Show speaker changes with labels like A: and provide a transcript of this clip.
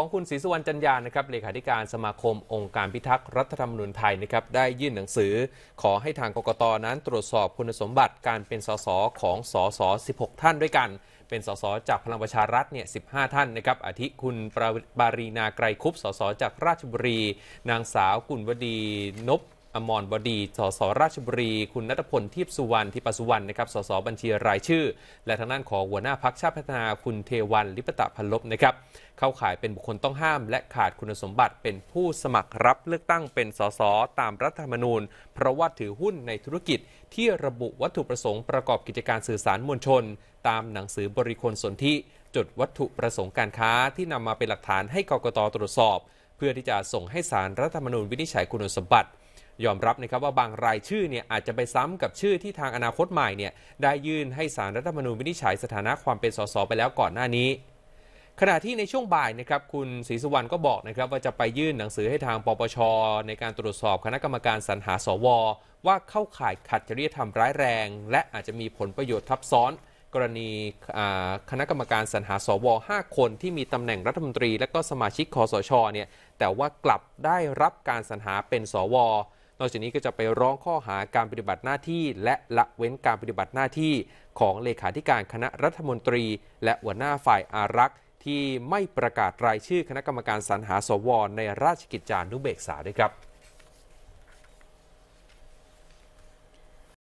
A: ของคุณศรีสุวรรณจันยานะครับเลขาธิการสมาคมองค์การพิทักษ์รัฐธรรมนูญไทยนะครับได้ยื่นหนังสือ ขอให้ทางกกตนั้นตรวจสอบคุณสมบัติการเป็นสสของสส16 ท่านด้วยกัน เป็นสสจากพลังประชารัฐเนี่ย15 ท่านนะครับอาทิคุณปรารีนาไกรคุปสสจากราชบุรี นางสาวกุลวดีนบอมรบดี สสราชบุรี คุณนัทพลทิพสุวรรณทิปสุวรรณนะครับ สสบัญชีรายชื่อ และทางด้านของหัวหน้าพักชาติพัฒนา คุณเทวัน ลิปตะพันลบนะครับ เข้าข่ายเป็นบุคคลต้องห้าม และขาดคุณสมบัติเป็นผู้สมัครรับเลือกตั้งเป็นสสตามรัฐธรรมนูญเพราะว่าถือหุ้นในธุรกิจ ที่ระบุวัตถุประสงค์ประกอบกิจการสื่อสารมวลชน ตามหนังสือบริคนสนธิจดวัตถุประสงค์การค้าที่นำมาเป็นหลักฐานให้กกตตรวจสอบ เพื่อที่จะส่งให้สารรัฐธรรมนูญวินิจฉัยคุณสมบัติยอมรับนะครับว่าบางรายชื่อเนี่ยอาจจะไปซ้ำกับชื่อที่ทางอนาคตใหม่เนี่ยได้ยื่นให้สารรัฐธรรมนูญวินิจฉัยสถานะความเป็นสสไปแล้วก่อนหน้านี้ ขณะที่ในช่วงบ่ายนะครับคุณศรีสุวรรณก็บอกนะครับว่าจะไปยื่นหนังสือให้ทางปปชในการตรวจสอบคณะกรรมการสรรหาสว ว่าเข้าข่ายขัดจริยธรรมร้ายแรงและอาจจะมีผลประโยชน์ทับซ้อนกรณีคณะกรรมการสรรหาสว5คนที่มีตำแหน่งรัฐมนตรีและก็สมาชิกคอสชเนี่ยแต่ว่ากลับได้รับการสรรหาเป็นสวนอกจากนี้ก็จะไปร้องข้อหาการปฏิบัติหน้าที่และละเว้นการปฏิบัติหน้าที่ ของเลขาธิการคณะรัฐมนตรี และหัวหน้าฝ่ายอารักษ์ที่ไม่ประกาศรายชื่อคณะกรรมการสรรหา สวในราชกิจจานุเบกษาด้วยครับ